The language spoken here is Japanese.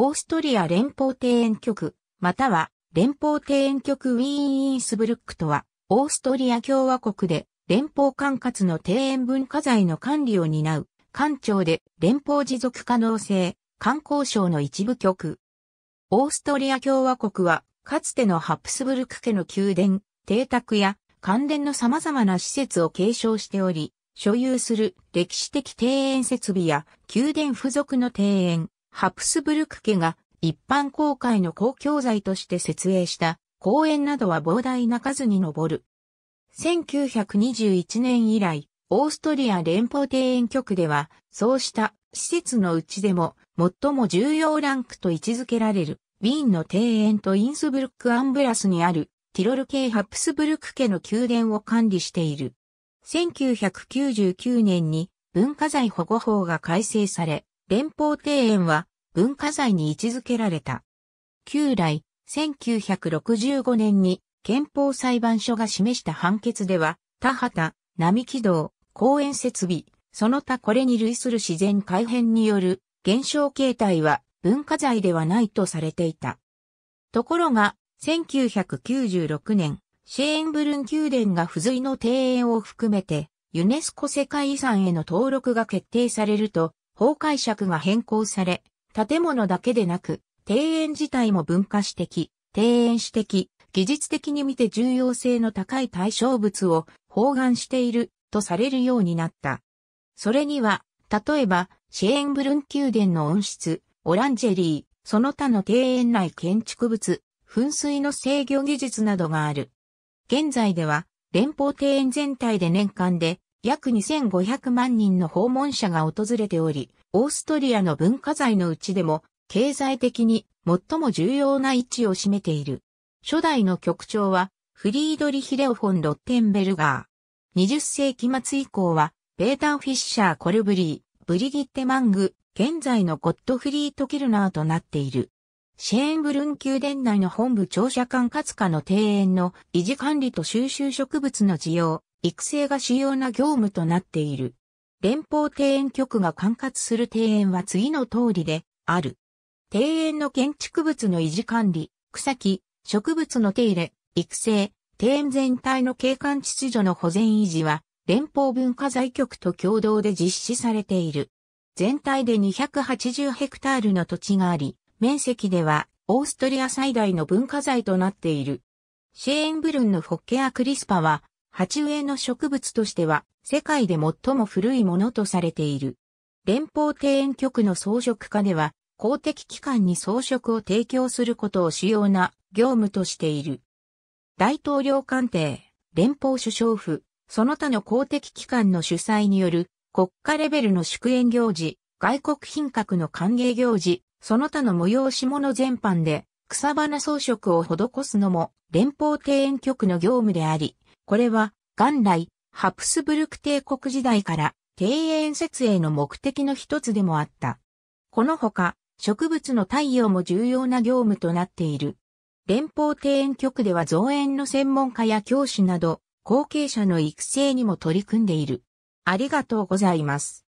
オーストリア連邦庭園局、または連邦庭園局ウィーン・インスブルックとは、オーストリア共和国で連邦管轄の庭園文化財の管理を担う、官庁で連邦持続可能性、観光省の一部局。オーストリア共和国は、かつてのハプスブルク家の宮殿、邸宅や関連の様々な施設を継承しており、所有する歴史的庭園設備や宮殿付属の庭園、ハプスブルク家が一般公開の公共財として設営した公園などは膨大な数に上る。1921年以来、オーストリア連邦庭園局では、そうした施設のうちでも最も重要ランクと位置づけられる、ウィーンの庭園とインスブルックアンブラスにあるティロル系ハプスブルク家の宮殿を管理している。1999年に文化財保護法が改正され、連邦庭園は文化財に位置づけられた。旧来、1965年に憲法裁判所が示した判決では、田畑、並木道、公園設備、その他これに類する自然改変による現象形態は文化財ではないとされていた。ところが、1996年、シェーンブルン宮殿が付随の庭園を含めて、ユネスコ世界遺産への登録が決定されると、法解釈が変更され、建物だけでなく、庭園自体も文化史的、庭園史的、技術的に見て重要性の高い対象物を包含しているとされるようになった。それには、例えば、シェーンブルン宮殿の温室、オランジェリー、その他の庭園内建築物、噴水の制御技術などがある。現在では、連邦庭園全体で年間で約2500万人の訪問者が訪れており、オーストリアの文化財のうちでも、経済的に最も重要な位置を占めている。初代の局長は、フリードリヒ・レオフォン・ロッテンベルガー。20世紀末以降は、ペータン・フィッシャー・コルブリー、ブリギッテ・マング、現在のゴッドフリート・キルナーとなっている。シェーンブルン宮殿内の本部庁舎管轄下の庭園の維持管理と収集植物の需要、育成が主要な業務となっている。連邦庭園局が管轄する庭園は次の通りである。庭園の建築物の維持管理、草木、植物の手入れ、育成、庭園全体の景観秩序の保全維持は、連邦文化財局と共同で実施されている。全体で280ヘクタールの土地があり、面積ではオーストリア最大の文化財となっている。シェーンブルンのフォッケア・クリスパは鉢植えの植物としては世界で最も古いものとされている。連邦庭園局の装飾課では公的機関に装飾を提供することを主要な業務としている。大統領官邸、連邦首相府、その他の公的機関の主催による国家レベルの祝宴行事、外国品格の歓迎行事、その他の催し物全般で草花装飾を施すのも連邦庭園局の業務であり、これは元来ハプスブルク帝国時代から庭園設営の目的の一つでもあった。このほか植物の太陽も重要な業務となっている。連邦庭園局では造園の専門家や教師など後継者の育成にも取り組んでいる。ありがとうございます。